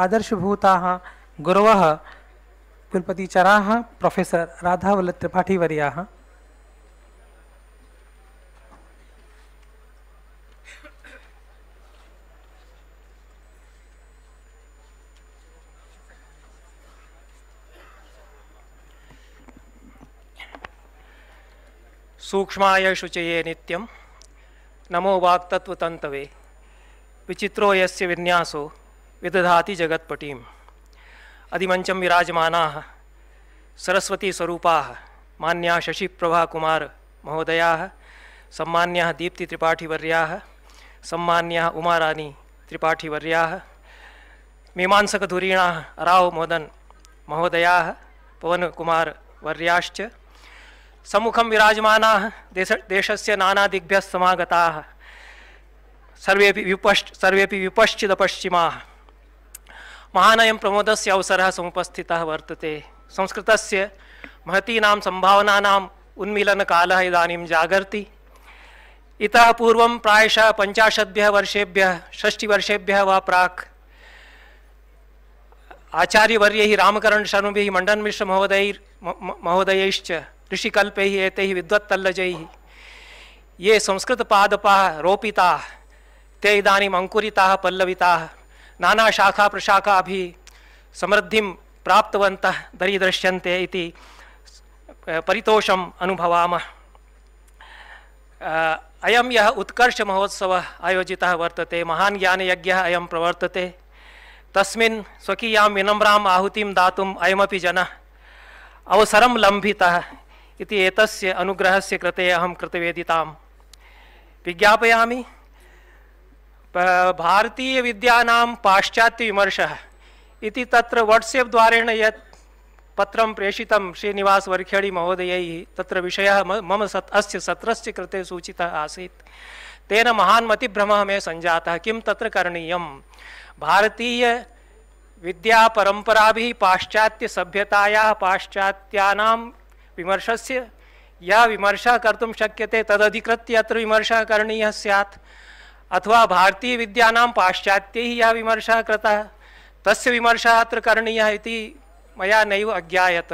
आदर्शभूताः गुरवः कुलपतिचराः प्रोफेसर् राधावल्लत्रिपाठीवर्याः सूक्ष्माय शुचये नित्यं नमो वाक्तत्वतन्तवे विचित्रो यस्य विन्यासो विदधाति जगतपटीम अधिमंचम विराजमाना सरस्वती स्वरूपा मान्या शशि प्रभा कुमार महोदया सम्मान्या दीप्ति त्रिपाठीवर्या सम्मान्या उमारानी त्रिपाठीवर्या मीमांसकधुरीण राव मोदन महोदया पवन कुमार वर्याश्च सम्मुखं विराजमानाः देश देशस्य नानादिग्भ्यः समागताः सर्वेपि विपश्च सर्वेपि विपश्चिदपश्चिमाः महानयं प्रमोदस्य अवसरः समुपस्थितः संस्कृत संस्कृतस्य महतीनां सम्भावनानाम् उन्मीलनकालः इत जागर्ति प्रायश पूर्वं वर्षेभ्य पञ्चाशद्भ्यः वर्षेभ्यः आचार्यवर्य रामकरण शर्म मंडन मिश्र महोदय महोदय ऋषिकल्पैः एतैः विद्वत्तल्लजैः ये पादपा रोपिता ते इदानीम् अंकुरीता पल्लविता नाना शाखा प्रशाखा भी समृद्धि प्राप्तवंत दरीदृश्यन्ते परितोषम अनुभवाम अयम यह उत्कर्ष महोत्सव आयोजित वर्तते महान ज्ञान यज्ञ अयम प्रवर्तते तस्मिन् स्वकीयां विनम्रां आहुतिं दातुम् अयमपि जन अवसर लम्भितः इति एतस्य अनुग्रहस्य कृते अहम कृतवेदिता विज्ञापयामि भारतीय विद्यानां पाश्चात्य विमर्श इति तत्र व्हाट्सएप द्वारे वाट्सेप् द्वारेण यत् पत्रं प्रेषितं श्रीनिवासवर्खेडिमहोदयैः तत्र विषयः मम सत् अस्य सत्रस्य कृते सूचित आसीत् तेन महान मतिभ्रम मे सञ्जातः किम तत्र करणीय भारतीय विद्या परंपरा भी विद्यापरम्पराभिः पाश्चात्यसभ्यतायाः पाश्चात्यानां विमर्शस्य यः विमर्शः कर्तुं शक्यते तदधिकृत्य अत्र विमर्श करणीय स्यात् अथवा भारतीय विद्यानां पाश्चात्यैः यः विमर्शः कृतः तस्य विमर्शः अत्र करणीयः इति मया नैव अज्ञायत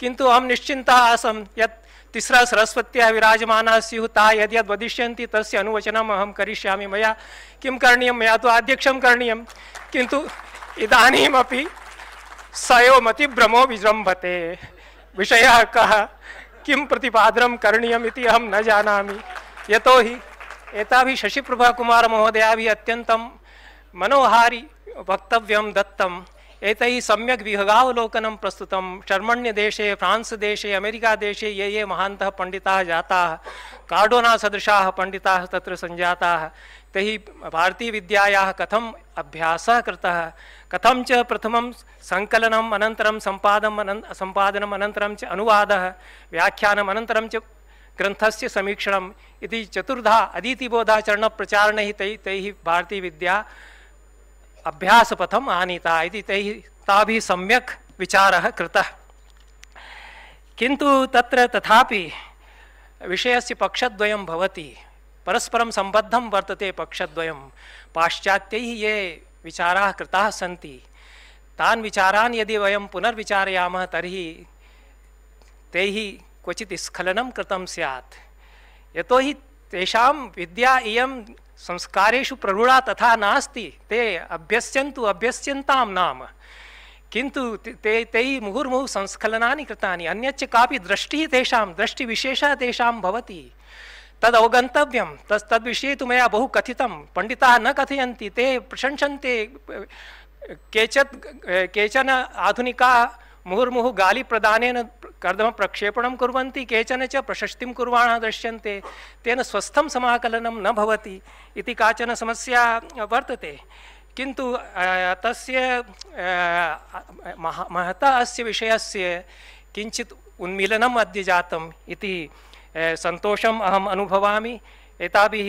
किन्तु अहं निश्चिन्तः आसं यत् तिस्रः सरस्वत्याः विराजमानाः स्युः ताः यद् यद् वदिष्यन्ति तस्य अनुवचनम् अहं करिष्यामि मया किं करणीयं मया तु आध्यक्षं करणीयं किन्तु इदानीमपि स एव मतिभ्रमो विजृम्भते विषयः कः किं प्रतिपादनं करणीयम् इति अहं न जानामि यतोहि महोदया भी अत्यन्तं मनोहारी वक्तव्यं दत्तम् एतैः विहगावलोकनम प्रस्तुत शर्मण्य देशे फ्रांस देशे देशे ये ये पंडिता जाता जाताः सदृशा पंडिता तत्र सञ्जाताः भारतीय भारतीयविद्यायाः कथम अभ्यास करता कथम च प्रथम संकलनम अनन्तरं सम्पादनम् अनन् सम्पादनम् च च ग्रंथस्य समीक्षण इति चतुर्धा अदीतिबोधाचरण प्रचारण ही तै तैः भारतीय विद्या अभ्यास पथम आनीता इति तैः ताभिः सम्यक् विचारः कृतः किन्तु तत्र तथापि विषयस्य पक्षद्वयं भवति परस्परं सम्बद्धं वर्तते पक्षद्वयं पाश्चात्यैः ये विचाराः कृताः सन्ति तान् विचारान् यदि वयं पुनर्विचारयामः तर्हि तैः क्वचित स्खलन कृतम सैत य विद्या इं संस्कार प्रगुणा तथा नास्ति ते अभ्यस्यन्तु अभ्यस्यता नाम किंतु ते ते मुहुर्मुहु संस्खलना कृता अन्यच्च का दृष्टि तेषां दृष्टिविशेषः तेषां भवति तदवगन्तव्यं तस् तद्विषये तु बहु कथित पंडिता न कथय ते प्रशंसन्ते केचन आधुनिका मुहुर्मुहु गाली गालिप्रदानेन कर्दम प्रक्षेपणं कुर्वन्ति केचन च प्रशस्तिं कुर्वाणः दृश्यन्ते तेन स्वस्थं समाकलनं न भवति इति काचन समस्या वर्तते किन्तु तस्य महता अस्य विषयस्य किञ्चित् उन्मीलनम् अद्य जातम् इति सन्तोषम् अहम् अनुभवामि एताभिः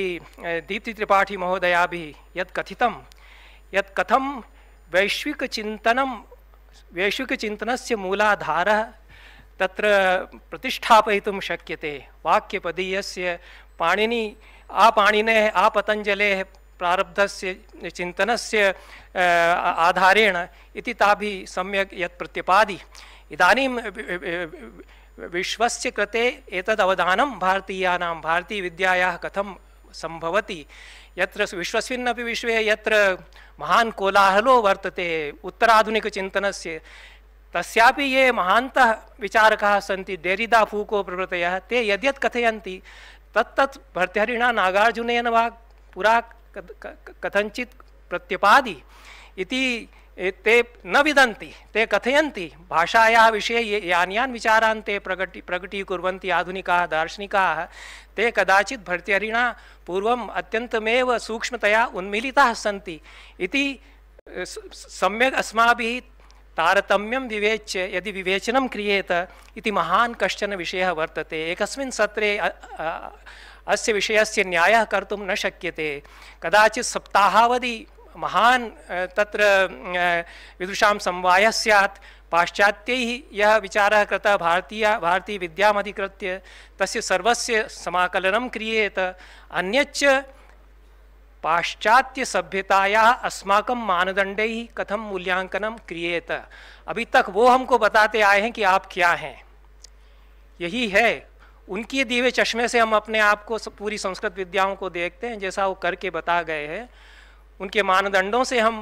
दीप्तित्रिपाठीमहोदयाभिः यत् कथितं यत् कथं वैश्विकचिन्तनं वैश्विकचिन्तनस्य मूलाधारः तत्र प्रतिष्ठापयितुं शक्यते वाक्यपदीयस्य पाणिनि आपाणिनेः आपतञ्जलेः प्रारब्धस्य चिन्तनस्य आधारेण इति ताभिः सम्यक् यत् प्रतिपादि इदानीं विश्वस्य कृते एतद् अवधानं भारतीयानां भारतीयविद्यायाः कथं सम्भवति यत्र विश्वस्मिन्नपि विश्वे यत्र महान् कोलाहलो वर्तते उत्तराधुनिकचिन्तनस्य तस्यापि ये महान्तः विचारकाः सन्ति देरिदा फूको प्रभृतयः ते यद्यत् कथयन्ति तत्तत् भर्तृहरिणा नागार्जुनेन वा पुरा कथञ्चित् प्रत्यपादि इति ते न विदन्ति ते कथयन्ति भाषायाः विषये ये यान् यान् विचारान् ते प्रगटी प्रगटीकुर्वन्ति आधुनिकाः दार्शनिकाः ते कदाचित् भर्तृहरिणा पूर्वम् अत्यन्तमेव सूक्ष्मतया उन्मिलिताः सन्ति इति सम्यक् अस्माभिः तारतम्यम विवेच्य यदि विवेचनम क्रियेत इति महान कश्चन विषय वर्तते एक सत्रे अस्य विषयस्य न्याय कर्तुम न शक्यते कदाचि सप्ताहावधि महान तत्र विदुषा समवाय सैत् पाश्चात्यैः यह विचार कृतः भारतीय भारतीयविद्यामधिकृत्य तस्य सर्वस्य समाकलनं क्रियेत अन्यच्च पाश्चात्य सभ्यताया अस्माकम मानदंड ही कथम मूल्यांकनम क्रिएत अभी तक वो हमको बताते आए हैं कि आप क्या हैं यही है उनकी दीवे चश्मे से हम अपने आप को पूरी संस्कृत विद्याओं को देखते हैं जैसा वो करके बता गए हैं उनके मानदंडों से हम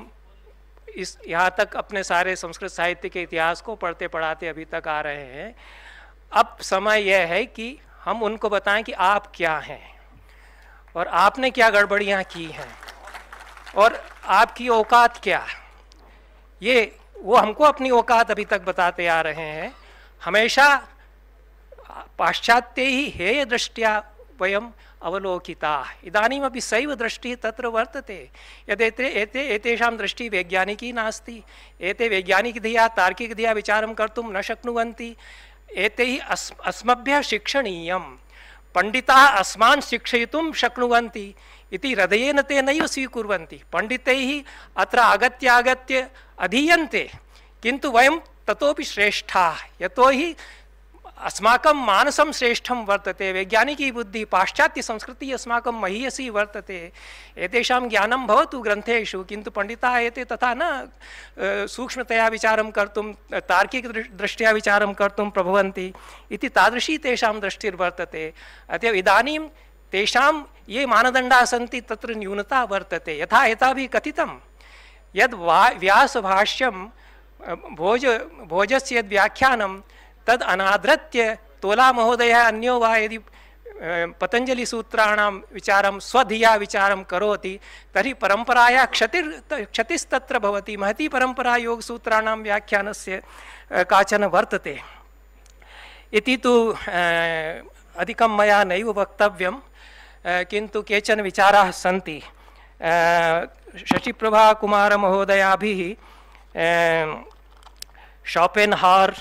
इस यहाँ तक अपने सारे संस्कृत साहित्य के इतिहास को पढ़ते पढ़ाते अभी तक आ रहे हैं अब समय यह है कि हम उनको बताएं कि आप क्या हैं और आपने क्या गड़बड़ियाँ की हैं और आपकी औकात क्या ये वो हमको अपनी औकात अभी तक बताते आ रहे हैं हमेशा पाश्चात्य ही हे दृष्टिया वयम अवलोकिता अभी सैव दृष्टि तत्र वर्तते यदेते एते एतेषां दृष्टि वैज्ञानिकी नास्ति एते तार्किक धिया विचार कर्तुम न शक्नुवंती एते ही अस् अस्मभ्यः पंडिता अस्मान शिक्षय शक्नुवन्ति इति हृदयेन ते नैव स्वीकुर्वन्ति पंडितैः अत्र आगत्य आगत्य अधीयन्ते किन्तु वयं ततोपि श्रेष्ठाः यतो हि अस्माकं मानसं श्रेष्ठं वर्तते वैज्ञानिकी पाश्चात्य संस्कृति अस्माकं महीयसी वर्तते एतेषां ज्ञानं भवतु ग्रन्थेषु किन्तु पण्डिताः एते तथा न सूक्ष्मतया विचारं कर्तुं तार्किकदृष्ट्या विचारं कर्तुं प्रभवन्ति इति तादृशी तेषां दृष्टिर्वर्तते अतएव इदानीं तेषां ये मानदण्डाः सन्ति तत्र न्यूनता वर्तते यथा यथाभिः कथितं यद् वा व्यासभाष्यं भोज भोजस्य यद् व्याख्यानं तद अनादृत्य तोला महोदय अन्यो वा यदि पतंजलि सूत्राणां विचारं स्वधिया विचारं करोति तर्हि परंपराया क्षति क्षतिस्तत्र भवति महती परम्परा योगसूत्राणां व्याख्यानस्य काचन वर्तते इति तु अधिकं मया नैव वक्तव्यं किन्तु केचन विचाराः सन्ति शशिप्रभाकुमारमहोदयाभिः शोपेन्हार्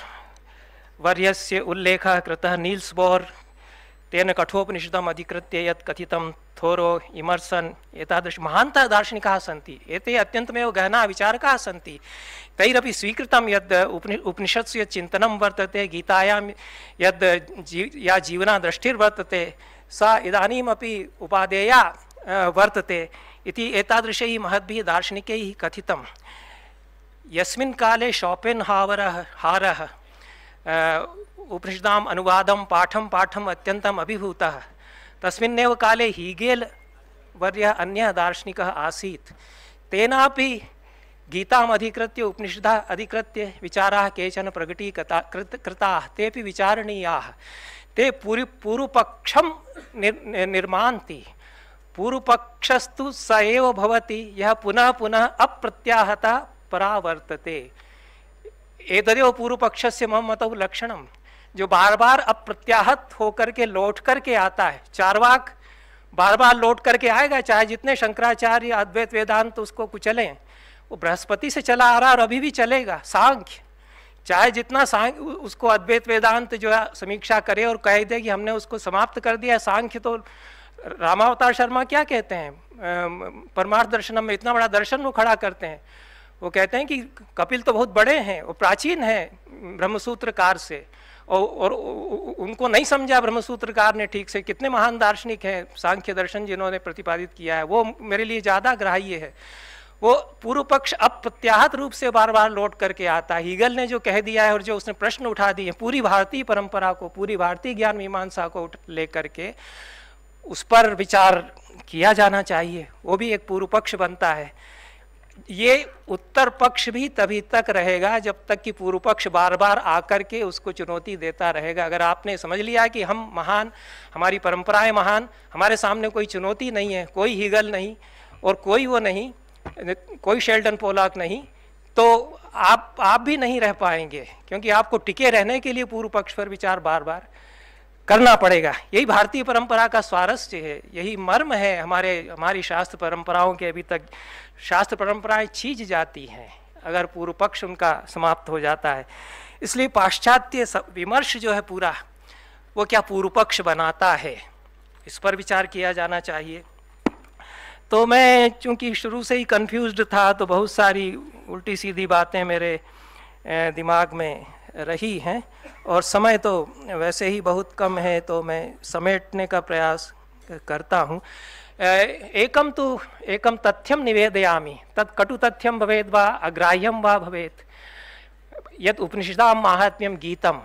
वर्यस्य उल्लेखः कृतः नील्स् बोर् तेन कठोपनिषदम् अधिकृत्य यत् कथितं थोरो इमर्सन् एतादृश महान्तः दार्शनिकाः सन्ति एते अत्यन्तमेव गहना विचारकाः सन्ति तैरपि स्वीकृतं यद् उपनि उपनिषत्सु यत् चिन्तनं वर्तते गीतायां यद् जी या जीवना जीवनादृष्टिर्वर्तते सा इदानीमपि उपादेया वर्तते इति एतादृशैः महद्भिः दार्शनिकैः कथितं यस्मिन् काले शोपेन् हावरः हारः उपनिषदाम् अनुवादं पाठम पाठम अत्यन्तम् अभिभूत तस्मिन्नेव काले हीगेल वर्य अन्य दार्शनिक आसीत् तेना गीताम् अधिकृत्य उपनिषदः अधिकृत्य विचाराः केचन प्रकटीकृता कृता ते तेपि ते पूरी पूर्वपक्ष निर् पूर्वपक्षस्तु स एव भवति यः पुनः पुनः अप्रत्याहता परावर्तते एतदेव पूर्व पक्ष से मम लक्षणम जो बार बार अप्रत्याहत होकर के लौट करके आता है चारवाक बार बार लौट करके आएगा चाहे जितने शंकराचार्य अद्वैत वेदांत उसको कुचले वो बृहस्पति से चला आ रहा और अभी भी चलेगा सांख्य चाहे जितना सांख्य उसको अद्वैत वेदांत जो है समीक्षा करे और कह दे कि हमने उसको समाप्त कर दिया सांख्य तो रामावतार शर्मा क्या कहते हैं परमार्थ दर्शन में इतना बड़ा दर्शन वो खड़ा करते हैं वो कहते हैं कि कपिल तो बहुत बड़े हैं वो प्राचीन हैं ब्रह्मसूत्रकार से और, और उनको नहीं समझा ब्रह्मसूत्रकार ने ठीक से कितने महान दार्शनिक हैं सांख्य दर्शन जिन्होंने प्रतिपादित किया है वो मेरे लिए ज़्यादा ग्राह्य है वो पूर्व पक्ष अप्रत्याहत रूप से बार बार लौट करके आता है हीगल ने जो कह दिया है और जो उसने प्रश्न उठा दिए पूरी भारतीय परंपरा को पूरी भारतीय ज्ञान मीमांसा को लेकर के उस पर विचार किया जाना चाहिए वो भी एक पूर्व पक्ष बनता है ये उत्तर पक्ष भी तभी तक रहेगा जब तक कि पूर्व पक्ष बार बार आकर के उसको चुनौती देता रहेगा अगर आपने समझ लिया कि हम महान हमारी परंपराएं महान हमारे सामने कोई चुनौती नहीं है कोई हीगल नहीं और कोई वो नहीं कोई शेल्डन पोलाक नहीं तो आप आप भी नहीं रह पाएंगे क्योंकि आपको टिके रहने के लिए पूर्व पक्ष पर विचार बार बार करना पड़ेगा यही भारतीय परंपरा का स्वारस्य है यही मर्म है हमारे हमारी शास्त्र परंपराओं के अभी तक शास्त्र परंपराएं छीज जाती हैं अगर पूर्व पक्ष उनका समाप्त हो जाता है इसलिए पाश्चात्य विमर्श जो है पूरा वो क्या पूर्व पक्ष बनाता है इस पर विचार किया जाना चाहिए तो मैं चूंकि शुरू से ही कन्फ्यूज था तो बहुत सारी उल्टी सीधी बातें मेरे दिमाग में रही हैं और समय तो वैसे ही बहुत कम है तो मैं समेटने का प्रयास करता हूँ एकम तो एकम तथ्यम निवेदयामी तत् कटु तथ्यम भवेद वा अग्राह्यम वा भवेद यद उपनिषदा महात्म्यम गीतम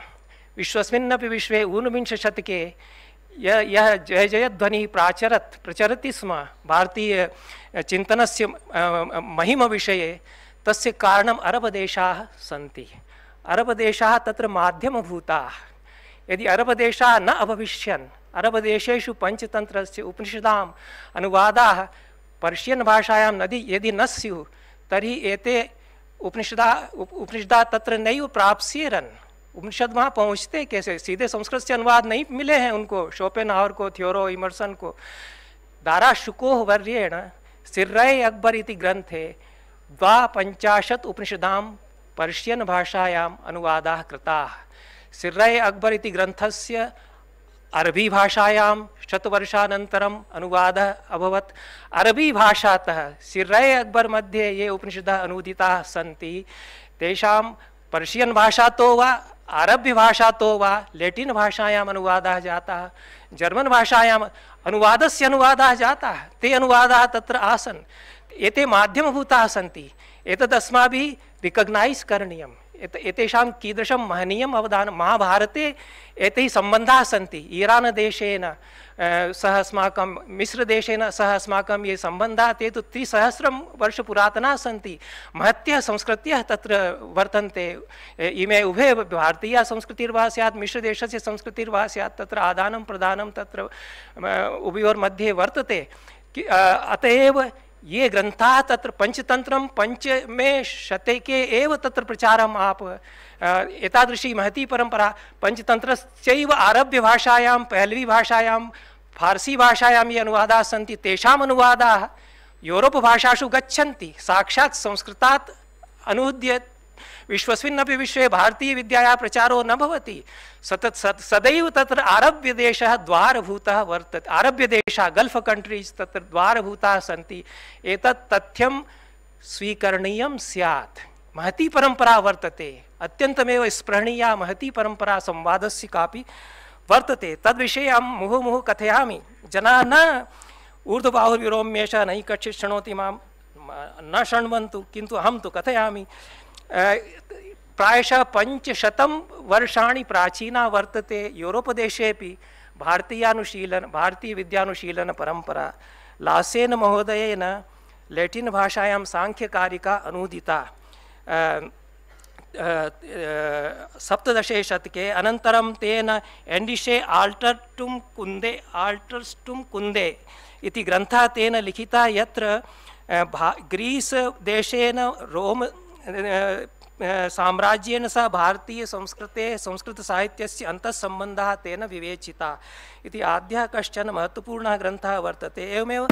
विश्वस्मिन्नपि विश्वे ऊनविंश शतके यह यह जय जय ध्वनि प्राचरत प्रचरति स्म भारतीय चिंतन से महिम विषय तस्य कारणम अरब देशा सी अरबदेशाः तत्र भूता यदि अरबदेशाः न अभविष्यन् पंचतंत्र से उपनिषदा अनुवादा पर्शियन भाषायां नदी यदि न स्यु तरी एते उपनिषदा उपनिषदा तत्र नहीं प्राप्स्येरन् उपनिषद वहाँ पहुँचते कैसे सीधे संस्कृत से अनुवाद नहीं मिले हैं उनको शोपेन हावर को थ्योरो इमर्सन को दारा शुकोह वर्येण सिर्रय अकबर इति ग्रंथे द्वा पंचाशत उपनिषदाम पर्शियन भाषायाम अनुवादा कृता सिर्रय अकबर इति अरबी भाषायाम अरबीभाषायां अनुवाद अभवत अरबी अरबीभाषातः सिर्रय अकबर मध्ये ये उपनिषद अनुदिता सन्ति तेषां पर्शियन् भाषा तो वा अरब भाषा तो वा लेटिन भाषायाम अनुवाद जाता जर्मन भाषायाम अनुवाद से अनुवाद जाता ते अनुवाद तत्र आसन एते माध्यमभूताः सन्ति एतदस्माभिः रिकग्नाइज करणीयम एतेषां कीदृशं महनीयम् अवधानं महाभारते एते सम्बन्धाः सन्ति ईरानदेशेन सह अस्माकं मिस्रदेशेन सह अस्माकं ये सम्बन्धाः ते तु त्रिसहस्रं वर्षपुरातनाः सन्ति महत्यः संस्कृत्यः तत्र वर्तन्ते इमे उभे भारतीया संस्कृतिर्वा स्यात् मिश्रदेशस्य संस्कृतिर्वा स्यात् तत्र आदानं प्रदानं तत्र उभयोर्मध्ये वर्तते अत एव ये ग्रंथा तत्र पंचतंत्र पंच में के एव तत्र प्रचारम आप एतादृशी महती परंपरा पंचतंत्र आरभ्य भाषायाँ पहलवी भाषायाँ फारसी भाषायाँ ये अनुवादाः सन्ति तेषाम् अनुवादाः यूरोप भाषासु गच्छन्ति साक्षात् संस्कृतात् अनूद्य विश्वस्मिन्नपि विश्वे भारतीयविद्यायाः प्रचारो न भवति सतत सत, सदैव तत्र आरभ्यदेशः द्वारभूतः वर्तते आरभ्यदेशः गल्फ़् कण्ट्रीस् तत्र द्वारभूताः सन्ति एतत् तथ्यं स्वीकरणीयं स्यात् महती परंपरा वर्तते अत्यन्तमेव स्पृहणीया महती परंपरा संवादस्य कापि वर्तते तद्विषये अहं मुहुः मुहुः कथयामि जनाः न ऊर्ध्वबाहुर्विरोम्येषः नैकक्षित् शृणोति मां न शृण्वन्तु किन्तु अहं तु कथयामि प्रायशः पञ्चशतं वर्षाणि प्राचीना वर्तते यूरोप् देशेपि भारतीयानुशीलन भारतीयविद्यानुशीलनपरम्परा लासेन महोदयेन लेटिन् भाषायां साङ्ख्यकारिका अनूदिता सप्तदशे शतके अनन्तरं तेन एण्डिशे टुम कुन्दे आल्टर्स कुन्दे इति ग्रन्थः तेन लिखिता यत्र भा ग्रीस् देशेन रोम् साम्राज्येन सह भारतीय संस्कृते भारतीयसंस्कृते संस्कृतसाहित्यस्य अन्तःसम्बन्धः तेन विवेचिता इति आद्यः कश्चन महत्त्वपूर्णः ग्रन्थः वर्तते एवमेव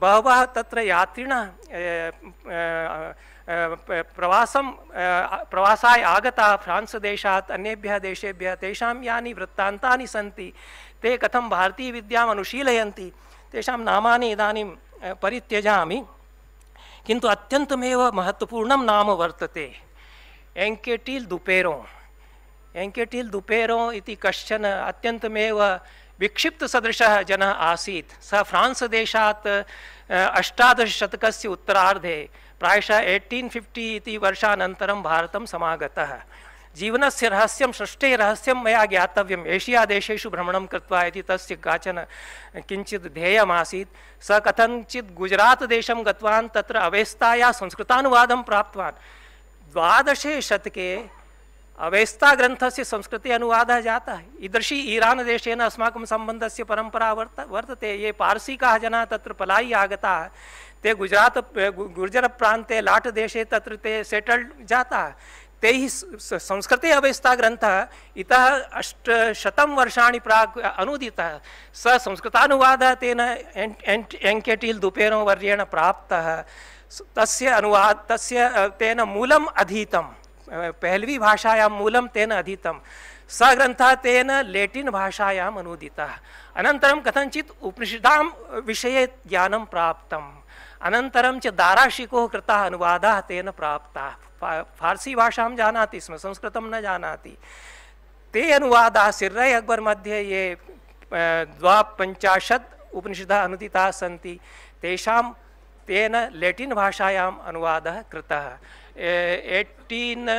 बहवः तत्र यात्रिणः प्रवासं प्रवासाय आगताः फ्रान्स् देशात् अन्येभ्यः देशेभ्यः तेषां यानि वृत्तान्तानि सन्ति ते कथं भारतीयविद्याम् अनुशीलयन्ति तेषां नामानि इदानीं परित्यजामि किंतु अत्यंतमेव महत्वपूर्ण नाम वर्तते एङ्केटिल् दुपेरो एंकेटील दुपेरो इति कश्चन विक्षिप्त विक्षिप्तसदृशः जनः आसीत् सः फ्रांस देशात् अष्टादशशतकस्य उत्तरार्धे प्रायशः एय्टीन् फिफ्टी इति वर्षानन्तरं भारतं समागतः जीवनस्य रहस्यं सृष्टेः रहस्यं मया ज्ञातव्यम् एशियादेशेषु भ्रमणं कृत्वा इति तस्य काचन किञ्चित् ध्येयमासीत् स कथञ्चित् गुजरातदेशं गतवान् तत्र अवेस्ताया संस्कृतानुवादं प्राप्तवान् द्वादशे शतके संस्कृति अनुवाद जाता है ईदृशी ईरान अस्माक संबंध से परंपरा वर्त वर्तते ये पारसी पार्सिकाः जनाः तत्र पलायि आगताः ते गुजरात गुर्जर लाट देशे तत्र ते सेटल्ड् जाता तैः संस्कृते अपि सः ग्रन्थः इतः अष्टशतं वर्षाणि प्राक् अनूदितः सः संस्कृतानुवादः तेन एङ्केटिल् दुपेनो वर्येण प्राप्तः तस्य अनुवाद तस्य तेन मूलम् अधीतं पहलवी भाषायां मूलं तेन अधीतं स ग्रन्थः तेन लेटिन् भाषायाम् अनूदितः अनन्तरं कथञ्चित् उपनिषदां विषये ज्ञानं प्राप्तम् अनन्तरं च दाराशिकोः कृतः अनुवादः तेन प्राप्तः फारसी भाषा जानाति स्म संस्कृत न जानाति ते अनुवाद सिर्र अकबर मध्ये ये द्वापञ्चाशत् उपनिषद अनुदिताः सी तेषां तेन लेटिन् भाषायाम् अनुवादः कृतः एट्टीन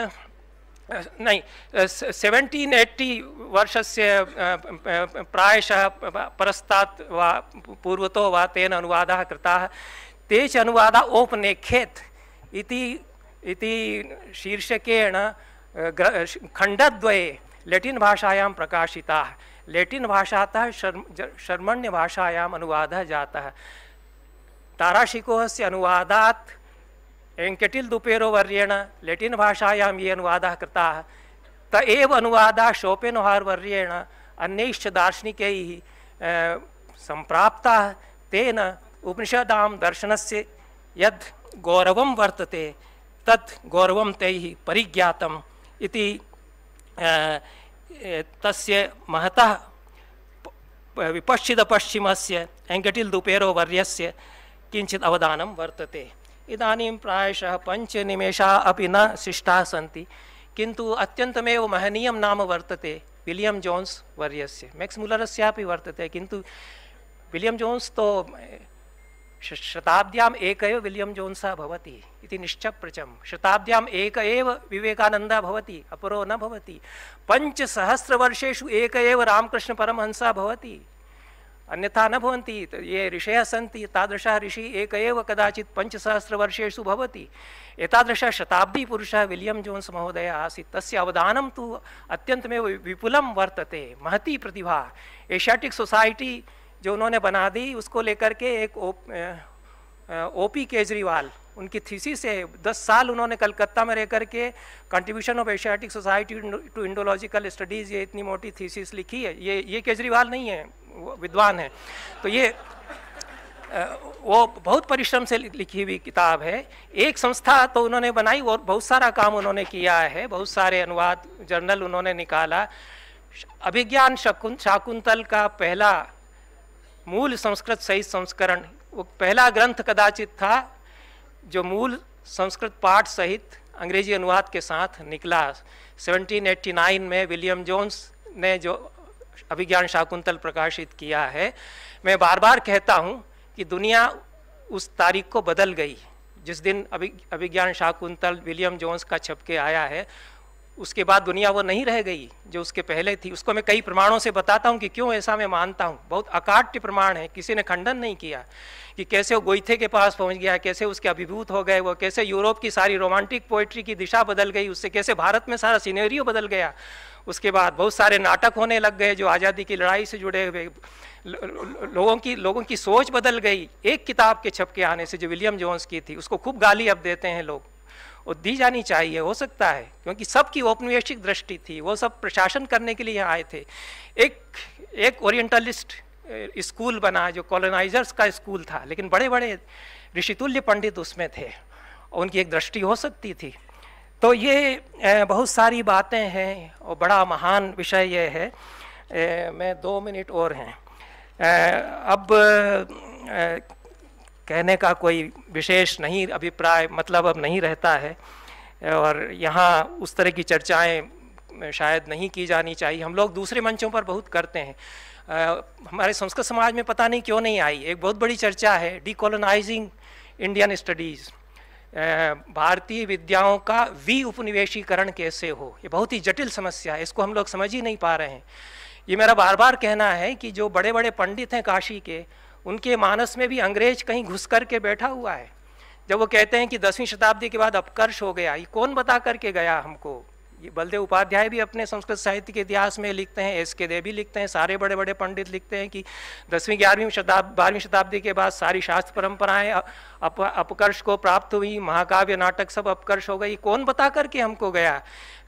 नहीं सेवेंटीन एट्टी वर्ष से प्रायशः परस्तात् वा पूर्वतो वा तेन अनुवादः कृताः ते च अनुवादः ओपनेखेत् इति इति शीर्षकेण खण्डद्वये लेटिन् भाषायां प्रकाशिताः लेटिन् भाषातः शर्म शर्मण्यभाषायाम् अनुवादः जातः ताराशिकोहस्य अनुवादात् वेङ्कटिल् दुपेरोवर्येण लेटिन् भाषायां ये अनुवादाः कृताः त एव अनुवादाः शोपेनहार्वर्येण अन्यैश्च दार्शनिकैः सम्प्राप्ताः तेन उपनिषदां दर्शनस्य यद् गौरवं वर्तते तत् गौरव परिज्ञात परिज्ञातम् महता तस्य पश्चिम से एंगटिल दुपेरो वर्यस्य वर्त है वर्तते इदानीं प्रायशः पञ्चनिमेषाः अभी न शिष्टा सी किन्तु अत्यन्तमेव महनीय नाम वर्तते विलियम जोन्स् वर्यस्य से वर्त वर्तते किंतु विलियम जोन्स तो शताब्द्याम एक विलियम जोन्स भवति इति निश्चप्रचम शताब्द्याम एक विवेकानंद भवती अपरो न भवती पंच सहस्र वर्षेशु एक रामकृष्ण परमहंसा भवती अन्यथा न भवन्ति तो ये ऋषय सन्ति तादृशः ऋषि एक एव कदाचित् पञ्चसहस्रवर्षेषु भवति शताब्दी शताब्दीपुरुषः विलियम जोन्स महोदय आसीत् तस्य अवदानं तु अत्यन्तमेव विपुलं वर्तते महती प्रतिभा एशियाटिक सोसाइटी जो उन्होंने बना दी उसको लेकर के एक ओ पी केजरीवाल उनकी थीसी है दस साल उन्होंने कलकत्ता में रह करके contribution of Asiatic society to Indological studies ये इतनी मोटी थीसिस लिखी है ये ये केजरीवाल नहीं है विद्वान है तो ये वो बहुत परिश्रम से लिखी हुई किताब है एक संस्था तो उन्होंने बनाई और बहुत सारा काम उन्होंने किया है बहुत सारे अनुवाद जर्नल उन्होंने निकाला अभिज्ञान शकुन शाकुंतल का पहला मूल संस्कृत सहित संस्करण वो पहला ग्रंथ कदाचित था जो मूल संस्कृत पाठ सहित अंग्रेजी अनुवाद के साथ निकला 1789 में विलियम जोन्स ने जो अभिज्ञान शाकुंतल प्रकाशित किया है मैं बार बार कहता हूँ कि दुनिया उस तारीख को बदल गई जिस दिन अभि अभिज्ञान शाकुंतल विलियम जोन्स का छपके आया है उसके बाद दुनिया वो नहीं रह गई जो उसके पहले थी उसको मैं कई प्रमाणों से बताता हूँ कि क्यों ऐसा मैं मानता हूँ बहुत अकाट्य प्रमाण है किसी ने खंडन नहीं किया कि कैसे वो गोइथे के पास पहुँच गया कैसे उसके अभिभूत हो गए वो कैसे यूरोप की सारी रोमांटिक पोइट्री की दिशा बदल गई उससे कैसे भारत में सारा सीनेरियो बदल गया उसके बाद बहुत सारे नाटक होने लग गए जो आज़ादी की लड़ाई से जुड़े हुए लोगों की लोगों की सोच बदल गई एक किताब के छप के आने से जो विलियम जोन्स की थी उसको खूब गाली अब देते हैं लोग वो दी जानी चाहिए हो सकता है क्योंकि सबकी औपनिवेशिक दृष्टि थी वो सब प्रशासन करने के लिए यहाँ आए थे एक एक ओरिएंटलिस्ट स्कूल बना जो कॉलोनाइजर्स का स्कूल था लेकिन बड़े बड़े ऋषितुल्य पंडित उसमें थे और उनकी एक दृष्टि हो सकती थी तो ये बहुत सारी बातें हैं और बड़ा महान विषय ये है मैं दो मिनट और हैं अब कहने का कोई विशेष नहीं अभिप्राय मतलब अब नहीं रहता है और यहाँ उस तरह की चर्चाएं शायद नहीं की जानी चाहिए हम लोग दूसरे मंचों पर बहुत करते हैं आ, हमारे संस्कृत समाज में पता नहीं क्यों नहीं आई एक बहुत बड़ी चर्चा है डिकोलोनाइजिंग इंडियन स्टडीज़ भारतीय विद्याओं का वी उपनिवेशीकरण कैसे हो ये बहुत ही जटिल समस्या है इसको हम लोग समझ ही नहीं पा रहे हैं ये मेरा बार बार कहना है कि जो बड़े बड़े पंडित हैं काशी के उनके मानस में भी अंग्रेज कहीं घुस करके बैठा हुआ है जब वो कहते हैं कि दसवीं शताब्दी के बाद अपकर्ष हो गया ये कौन बता करके गया हमको ये बलदेव उपाध्याय भी अपने संस्कृत साहित्य के इतिहास में लिखते हैं एस के देव भी लिखते हैं सारे बड़े बड़े पंडित लिखते हैं कि दसवीं ग्यारहवीं शताब्दी बारहवीं शताब्दी के बाद सारी शास्त्र परंपराएं अप, अपकर्ष को प्राप्त हुई महाकाव्य नाटक सब अपकर्ष हो गई कौन बता करके हमको गया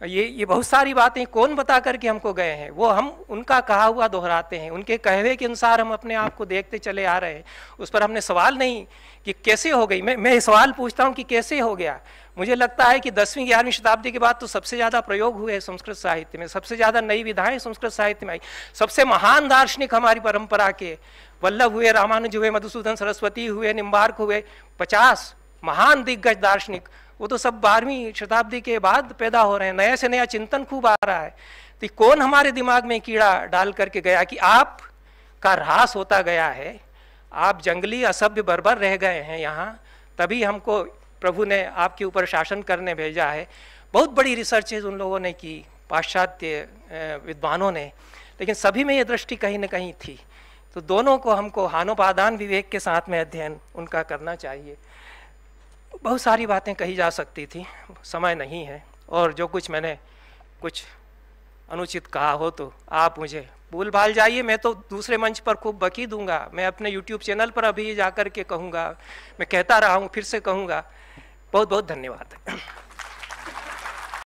ये ये बहुत सारी बातें कौन बता करके हमको गए हैं वो हम उनका कहा हुआ दोहराते हैं उनके कहवे के अनुसार हम अपने आप को देखते चले आ रहे हैं उस पर हमने सवाल नहीं कि कैसे हो गई मैं मैं सवाल पूछता हूँ कि कैसे हो गया मुझे लगता है कि दसवीं ग्यारहवीं शताब्दी के बाद तो सबसे ज़्यादा प्रयोग हुए हैं संस्कृत साहित्य में सबसे ज़्यादा नई विधाएं संस्कृत साहित्य में आई सबसे महान दार्शनिक हमारी परंपरा के वल्लभ हुए रामानुज हुए मधुसूदन सरस्वती हुए निम्बार्क हुए पचास महान दिग्गज दार्शनिक वो तो सब बारहवीं शताब्दी के बाद पैदा हो रहे हैं नया से नया चिंतन खूब आ रहा है तो कौन हमारे दिमाग में कीड़ा डाल करके गया कि आप का ह्रास होता गया है आप जंगली असभ्य बरबर रह गए हैं यहाँ तभी हमको प्रभु ने आपके ऊपर शासन करने भेजा है बहुत बड़ी रिसर्चेज उन लोगों ने की पाश्चात्य विद्वानों ने लेकिन सभी में ये दृष्टि कहीं ना कहीं थी तो दोनों को हमको हानोपादान विवेक के साथ में अध्ययन उनका करना चाहिए बहुत सारी बातें कही जा सकती थी समय नहीं है और जो कुछ मैंने कुछ अनुचित कहा हो तो आप मुझे भूल भाल जाइए मैं तो दूसरे मंच पर खूब बकी दूंगा मैं अपने YouTube चैनल पर अभी जा कर के कहूँगा मैं कहता रहा हूँ फिर से कहूँगा बहुत बहुत धन्यवाद